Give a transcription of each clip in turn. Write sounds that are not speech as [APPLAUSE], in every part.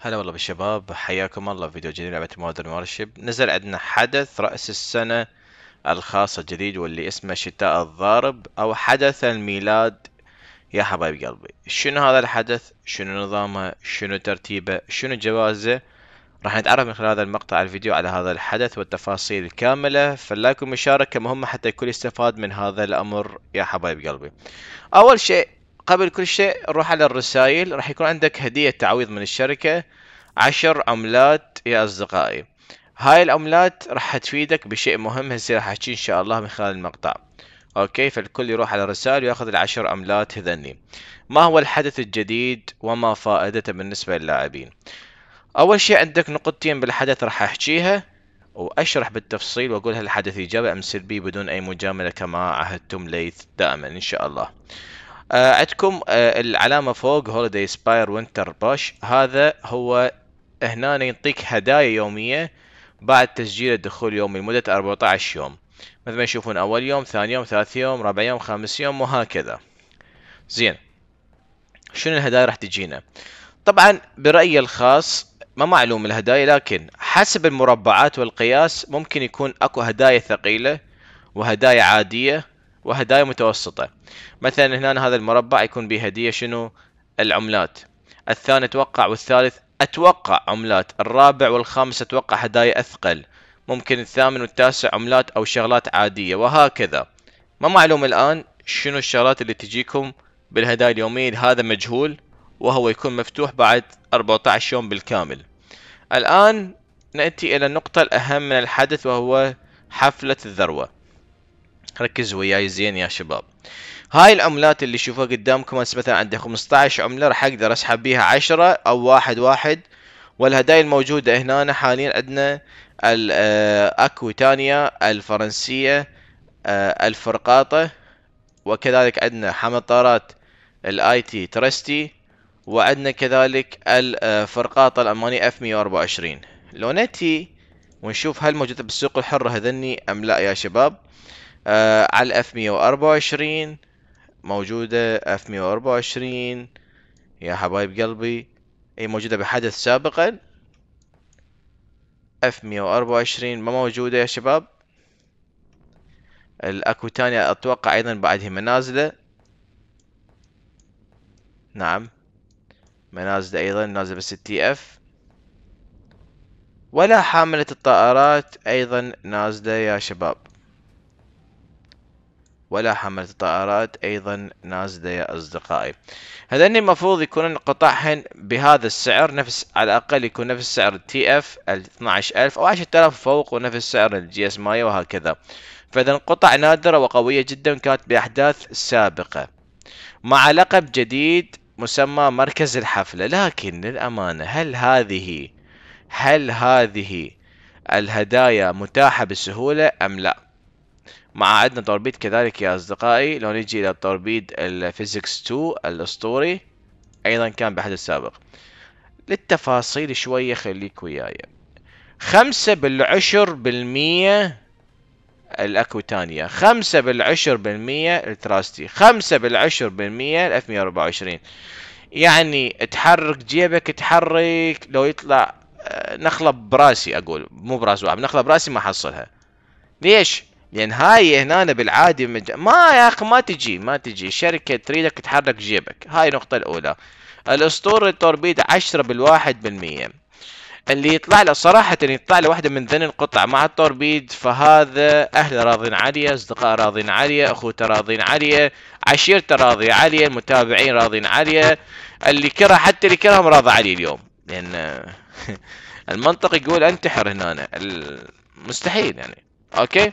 هلا والله بالشباب حياكم الله في فيديو جديد لعبة مودرن وارشيب نزل عندنا حدث رأس السنة الخاص الجديد واللي اسمه شتاء الضارب أو حدث الميلاد يا حبايب قلبي شنو هذا الحدث شنو نظامه شنو ترتيبه شنو جوازه راح نتعرف من خلال هذا المقطع الفيديو على هذا الحدث والتفاصيل الكاملة فلاكم مشاركة مهمة حتى الكل يستفاد من هذا الأمر يا حبايب قلبي أول شيء قبل كل شيء نروح على الرسائل راح يكون عندك هدية تعويض من الشركة عشر عملات يا أصدقائي هاي العملات راح تفيدك بشيء مهم هسه راح أحكي إن شاء الله من خلال المقطع اوكي فالكل يروح على الرسائل وياخذ العشر عملات هذني ما هو الحدث الجديد وما فائدته بالنسبه للاعبين اول شيء عندك نقطتين بالحدث راح احكيها واشرح بالتفصيل واقول هل الحدث ايجابي ام سلبي بدون اي مجامله كما عهدتم ليث دائما ان شاء الله آه، عندكم آه العلامه فوق هوليداي سباير وينتر باش هذا هو هنا ينطيك هدايا يوميه بعد تسجيل الدخول يومي لمده 14 يوم مثل ما يشوفون اول يوم ثاني يوم ثالث يوم رابع يوم خامس يوم وهكذا زين شنو الهدايا راح تجينا طبعا برايي الخاص ما معلوم الهدايا لكن حسب المربعات والقياس ممكن يكون اكو هدايا ثقيله وهدايا عاديه وهدايا متوسطة مثلا هنا هذا المربع يكون به هدية شنو العملات الثاني اتوقع والثالث اتوقع عملات الرابع والخامس اتوقع هدايا اثقل ممكن الثامن والتاسع عملات او شغلات عادية وهكذا ما معلوم الان شنو الشغلات اللي تجيكم بالهدايا اليومية هذا مجهول وهو يكون مفتوح بعد 14 يوم بالكامل الآن نأتي إلى النقطة الأهم من الحدث وهو حفلة الذروة ركزوا وياي زين يا شباب هاي العملات اللي شوفوها قدامكم هسه مثلا عندي 15 عملة راح اقدر اسحب بيها 10 او واحد واحد والهدايا الموجودة هنا حاليا عندنا الاكويتانيا آه، الفرنسية آه، الفرقاطة وكذلك عندنا حمطارات الاي تي ترستي وعندنا كذلك الفرقاطة آه، الالمانية اف 124 نتي ونشوف هل موجودة بالسوق الحرة هذني ام لا يا شباب آه على الاف 124 موجودة اف 124 يا حبايب قلبي هي موجودة بحدث سابقا اف 124 ما موجودة يا شباب الاكو تانية اتوقع ايضا بعدها منازلة نعم منازلة ايضا نازلة بس تي اف ولا حاملة الطائرات ايضا نازلة يا شباب ولا حملة الطائرات أيضا نازلة يا أصدقائي هذين المفروض يكونون قطعهن بهذا السعر نفس على الأقل يكون نفس سعر التي اف 12000 أو 10000 فوق ونفس سعر الجي اس ماي وهكذا فإذا قطع نادرة وقوية جدا كانت بأحداث سابقة مع لقب جديد مسمى مركز الحفلة لكن للأمانة هل هذه هل هذه الهدايا متاحة بسهولة أم لا؟ مع عندنا توربيد كذلك يا أصدقائي لو نجي إلى توربيد الفيزيكس 2 الأسطوري أيضا كان بحد السابق للتفاصيل شوية خليك وياي خمسة بالعشر بالمية الاكوتانيا خمسة بالعشر بالمية التراستي خمسة بالعشر بالمية الأف مية وأربعة وعشرين يعني تحرك جيبك تحرك لو يطلع آه، نخلة براسي أقول مو براس واحد نخلة براسي ما حصلها ليش؟ لان يعني هاي هنا بالعادي مج... ما يا اخي ما تجي ما تجي شركه تريدك تحرك جيبك هاي النقطه الاولى الاسطورة التوربيد 10 بالواحد بالمية اللي يطلع له صراحة يطلع له واحدة من ذن القطع مع التوربيد فهذا أهله راضين عليه أصدقاء راضين عليه أخوته راضين عليه عشيرته راضية عليه المتابعين راضين عليه اللي كره حتى اللي كرههم راضى عليه اليوم لأن [LAUGHS] المنطق يقول انتحر هنا مستحيل يعني أوكي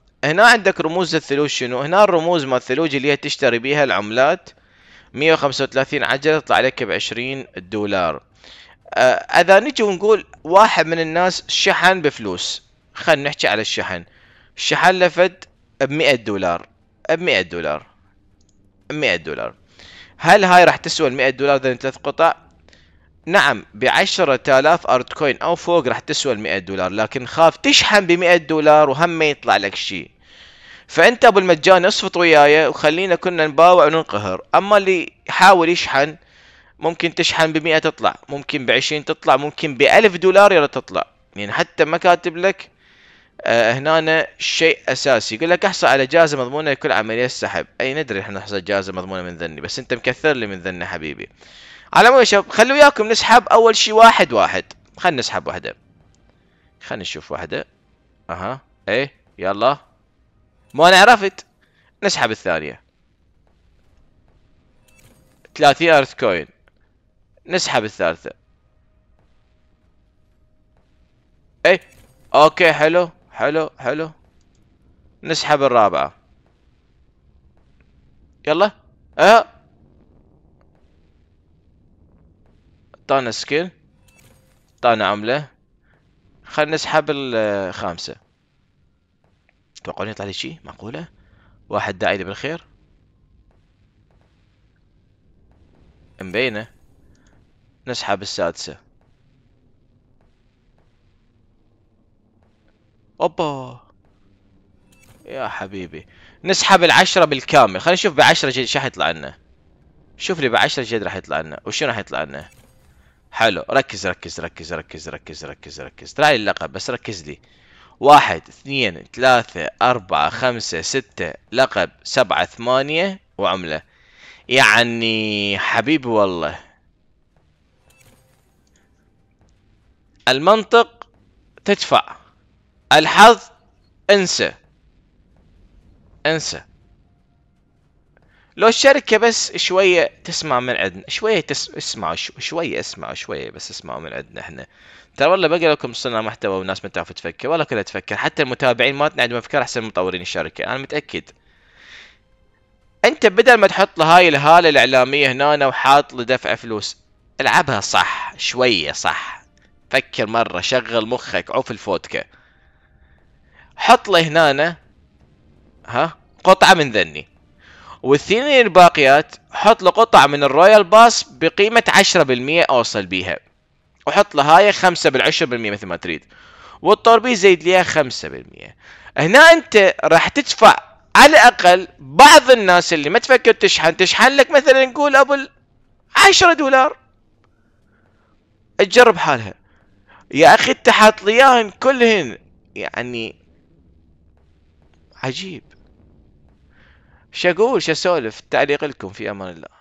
هنا عندك رموز الثلوج شنو هنا الرموز مال الثلوج اللي هي تشتري بيها العملات 135 عجلة تطلع لك ب 20 دولار آه، اذا نجي ونقول واحد من الناس شحن بفلوس خلينا نحكي على الشحن الشحن لفت ب 100 دولار ب 100 دولار 100 دولار هل هاي راح تسوى ال 100 دولار ذن ثلاث قطع نعم ب 10000 ارت كوين او فوق راح تسوى ال 100 دولار لكن خاف تشحن ب 100 دولار وهم ما يطلع لك شيء فانت ابو المجان اصفط وياي وخلينا كنا نباوع وننقهر اما اللي يحاول يشحن ممكن تشحن ب 100 تطلع ممكن ب 20 تطلع ممكن ب 1000 دولار يلا تطلع يعني حتى ما كاتب لك آه هنا شيء اساسي يقول لك احصل على جائزه مضمونه لكل عمليه سحب اي ندري احنا نحصل جائزه مضمونه من ذني بس انت مكثر لي من ذني حبيبي على مو شباب خلوا وياكم نسحب اول شيء واحد واحد خلينا نسحب واحده خلينا نشوف واحده اها ايه يلا مو انا عرفت نسحب الثانيه 30 ارث كوين نسحب الثالثه اي اوكي حلو حلو حلو نسحب الرابعه يلا اه طانا سكيل طانا عملة خلنا نسحب الخامسة آه، تتوقعون يطلع لي شي معقولة واحد داعي لي بالخير مبينة نسحب السادسة اوبا يا حبيبي نسحب العشرة بالكامل خلينا نشوف بعشرة جديد شو راح يطلع لنا شوف لي بعشرة جديد راح يطلع لنا وشنو راح يطلع لنا حلو ركز ركز ركز ركز ركز ركز ركز طلع لي اللقب بس ركز لي واحد اثنين ثلاثة أربعة خمسة ستة لقب سبعة ثمانية وعملة يعني حبيبي والله المنطق تدفع الحظ انسى انسى لو الشركه بس شويه تسمع من عندنا شويه تس... اسمع شو... شويه اسمع شويه بس اسمع من عندنا احنا ترى والله بقى لكم صنع محتوى والناس ما تعرف تفكر ولا كلها تفكر حتى المتابعين ما عندهم افكار احسن من مطورين الشركه انا متاكد انت بدل ما تحط له هاي الهاله الاعلاميه هنا وحاط له دفع فلوس العبها صح شويه صح فكر مره شغل مخك عوف الفودكا حط له هنا ها قطعه من ذني والثنين الباقيات حط له قطعة من الرويال باس بقيمة 10% اوصل بيها وحط له هاي 5 بالعشرة بالمية مثل ما تريد والطربيز زيد ليها 5% هنا انت راح تدفع على الاقل بعض الناس اللي ما تفكر تشحن تشحن لك مثلا نقول ابو 10 دولار تجرب حالها يا اخي انت حاط لياهن كلهن يعني عجيب شو اقول شو اسولف التعليق لكم في امان الله